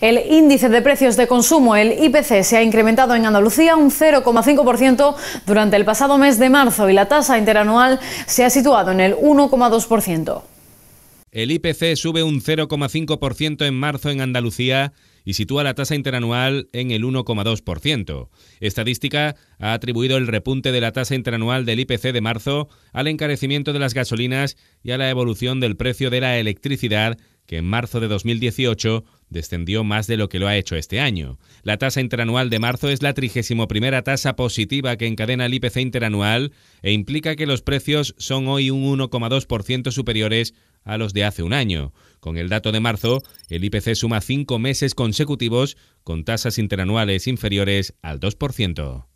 El índice de precios de consumo, el IPC, se ha incrementado en Andalucía un 0,5% durante el pasado mes de marzo y la tasa interanual se ha situado en el 1,2%. El IPC sube un 0,5% en marzo en Andalucía y sitúa la tasa interanual en el 1,2%. Estadística ha atribuido el repunte de la tasa interanual del IPC de marzo al encarecimiento de las gasolinas y a la evolución del precio de la electricidad que en marzo de 2018 descendió más de lo que lo ha hecho este año. La tasa interanual de marzo es la 31 tasa positiva que encadena el IPC interanual e implica que los precios son hoy un 1,2% superiores a los de hace un año. Con el dato de marzo, el IPC suma cinco meses consecutivos con tasas interanuales inferiores al 2%.